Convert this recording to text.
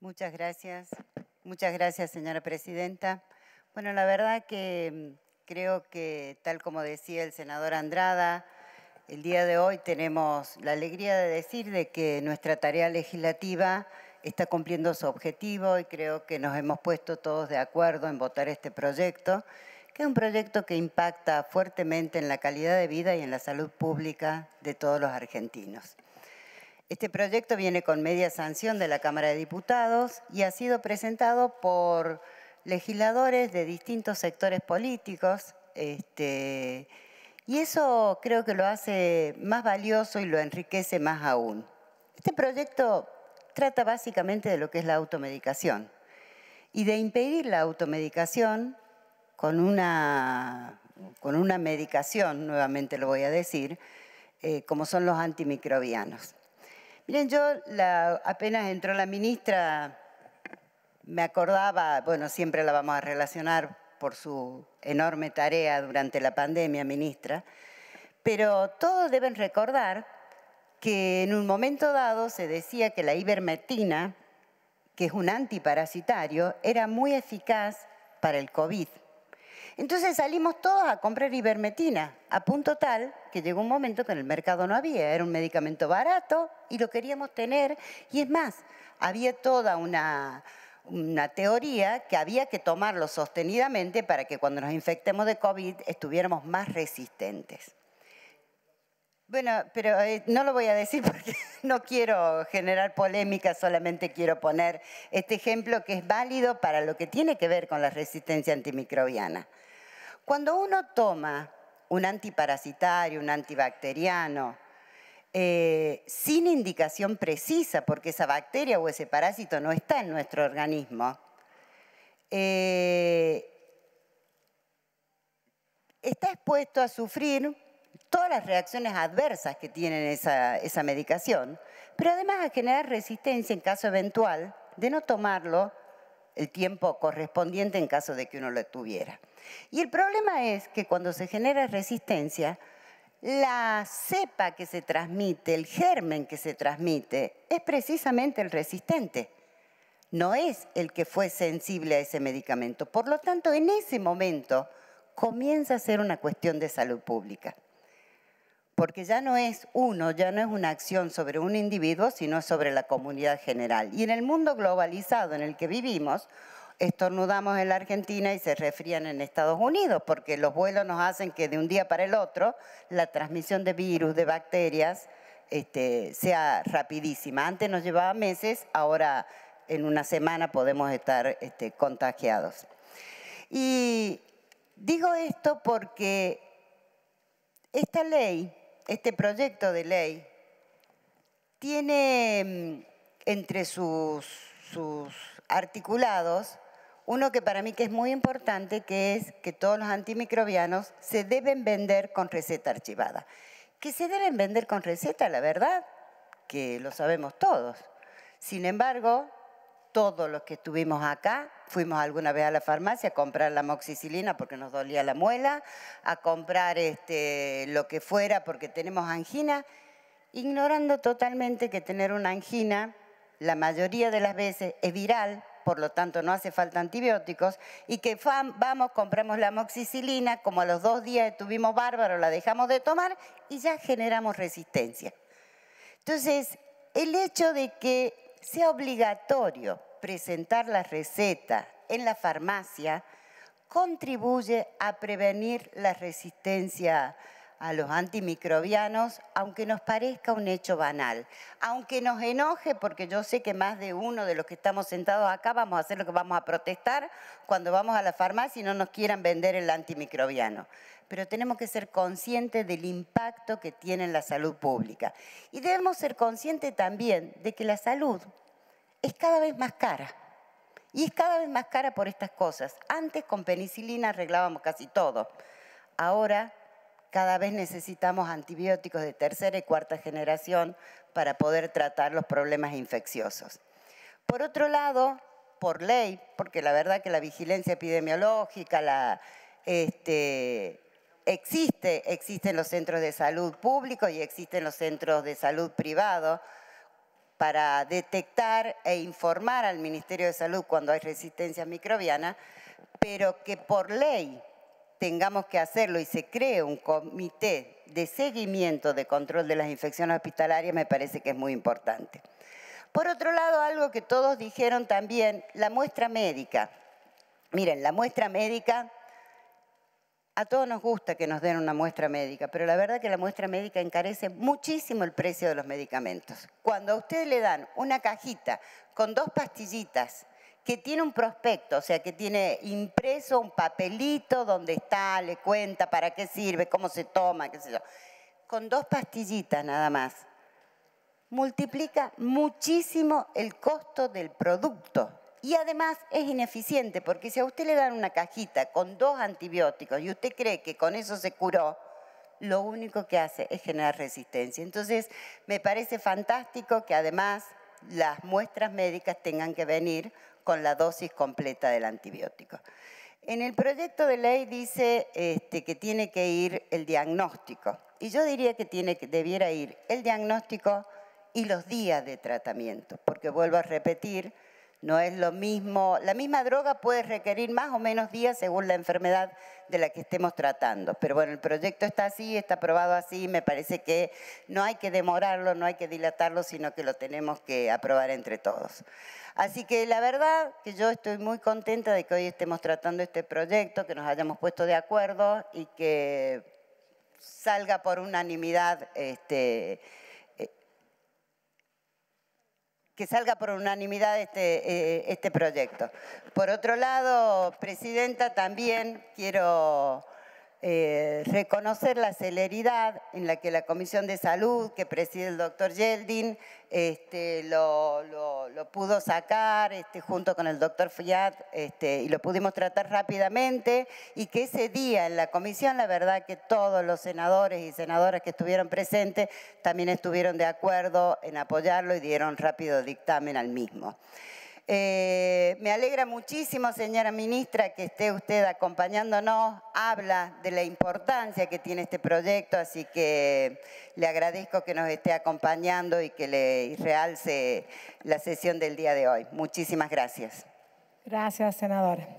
Muchas gracias. Muchas gracias, señora presidenta. Bueno, la verdad que mm, creo que, tal como decía el senador Andrada, el día de hoy tenemos la alegría de decir de que nuestra tarea legislativa está cumpliendo su objetivo y creo que nos hemos puesto todos de acuerdo en votar este proyecto, que es un proyecto que impacta fuertemente en la calidad de vida y en la salud pública de todos los argentinos. Este proyecto viene con media sanción de la Cámara de Diputados y ha sido presentado por legisladores de distintos sectores políticos. Este, y eso creo que lo hace más valioso y lo enriquece más aún. Este proyecto trata básicamente de lo que es la automedicación y de impedir la automedicación con una, medicación, nuevamente lo voy a decir, eh, como son los antimicrobianos. Miren, yo apenas entró la ministra, me acordaba, bueno, siempre la vamos a relacionar por su enorme tarea durante la pandemia, ministra, pero todos deben recordar que en un momento dado se decía que la ivermectina, que es un antiparasitario, era muy eficaz para el COVID. Entonces salimos todos a comprar ivermectina, a punto tal que llegó un momento que en el mercado no había, era un medicamento barato y lo queríamos tener. Y es más, había toda una, teoría que había que tomarlo sostenidamente para que cuando nos infectemos de COVID estuviéramos más resistentes. Bueno, pero eh, no lo voy a decir porque no quiero generar polémica, solamente quiero poner este ejemplo que es válido para lo que tiene que ver con la resistencia antimicrobiana. Cuando uno toma un antiparasitario, un antibacteriano, eh, sin indicación precisa, porque esa bacteria o ese parásito no está en nuestro organismo, eh, está expuesto a sufrir todas las reacciones adversas que tiene esa medicación, pero además a generar resistencia en caso eventual de no tomarlo el tiempo correspondiente en caso de que uno lo tuviera. Y el problema es que cuando se genera resistencia, la cepa que se transmite, el germen que se transmite, es precisamente el resistente, no es el que fue sensible a ese medicamento. Por lo tanto, en ese momento comienza a ser una cuestión de salud pública porque ya no es uno, ya no es una acción sobre un individuo, sino sobre la comunidad general. Y en el mundo globalizado en el que vivimos, estornudamos en la Argentina y se refrían en Estados Unidos, porque los vuelos nos hacen que de un día para el otro la transmisión de virus, de bacterias, este, sea rapidísima. Antes nos llevaba meses, ahora en una semana podemos estar este, contagiados. Y digo esto porque esta ley este proyecto de ley tiene mm, entre sus, articulados uno que para mí que es muy importante, que es que todos los antimicrobianos se deben vender con receta archivada. Que se deben vender con receta, la verdad, que lo sabemos todos. Sin embargo, todos los que estuvimos acá, fuimos alguna vez a la farmacia a comprar la moxicilina porque nos dolía la muela, a comprar este, lo que fuera porque tenemos angina, ignorando totalmente que tener una angina la mayoría de las veces es viral, por lo tanto no hace falta antibióticos, y que vamos, compramos la moxicilina, como a los dos días estuvimos bárbaros, la dejamos de tomar y ya generamos resistencia. Entonces, el hecho de que sea obligatorio presentar la receta en la farmacia contribuye a prevenir la resistencia a los antimicrobianos, aunque nos parezca un hecho banal, aunque nos enoje, porque yo sé que más de uno de los que estamos sentados acá vamos a hacer lo que vamos a protestar cuando vamos a la farmacia y no nos quieran vender el antimicrobiano. Pero tenemos que ser conscientes del impacto que tiene en la salud pública. Y debemos ser conscientes también de que la salud es cada vez más cara. Y es cada vez más cara por estas cosas. Antes con penicilina arreglábamos casi todo. Ahora cada vez necesitamos antibióticos de tercera y cuarta generación para poder tratar los problemas infecciosos. Por otro lado, por ley, porque la verdad que la vigilancia epidemiológica la, este, existe, existen los centros de salud público y existen los centros de salud privados para detectar e informar al Ministerio de Salud cuando hay resistencia microbiana, pero que por ley tengamos que hacerlo y se cree un comité de seguimiento de control de las infecciones hospitalarias me parece que es muy importante. Por otro lado, algo que todos dijeron también, la muestra médica. Miren, la muestra médica, a todos nos gusta que nos den una muestra médica, pero la verdad que la muestra médica encarece muchísimo el precio de los medicamentos. Cuando a ustedes le dan una cajita con dos pastillitas que tiene un prospecto, o sea, que tiene impreso un papelito donde está, le cuenta para qué sirve, cómo se toma, qué sé yo. Con dos pastillitas nada más. Multiplica muchísimo el costo del producto. Y además es ineficiente, porque si a usted le dan una cajita con dos antibióticos y usted cree que con eso se curó, lo único que hace es generar resistencia. Entonces, me parece fantástico que además las muestras médicas tengan que venir con la dosis completa del antibiótico. En el proyecto de ley dice este, que tiene que ir el diagnóstico. Y yo diría que tiene, debiera ir el diagnóstico y los días de tratamiento, porque vuelvo a repetir, no es lo mismo, la misma droga puede requerir más o menos días según la enfermedad de la que estemos tratando. Pero bueno, el proyecto está así, está aprobado así, me parece que no hay que demorarlo, no hay que dilatarlo, sino que lo tenemos que aprobar entre todos. Así que la verdad que yo estoy muy contenta de que hoy estemos tratando este proyecto, que nos hayamos puesto de acuerdo y que salga por unanimidad este, que salga por unanimidad este, eh, este proyecto. Por otro lado, Presidenta, también quiero eh, reconocer la celeridad en la que la Comisión de Salud, que preside el doctor Yeldin, este, lo, pudo sacar este, junto con el doctor Fiat este, y lo pudimos tratar rápidamente y que ese día en la comisión, la verdad que todos los senadores y senadoras que estuvieron presentes también estuvieron de acuerdo en apoyarlo y dieron rápido dictamen al mismo. Eh, me alegra muchísimo, señora ministra, que esté usted acompañándonos. Habla de la importancia que tiene este proyecto, así que le agradezco que nos esté acompañando y que le realce la sesión del día de hoy. Muchísimas gracias. Gracias, senadora.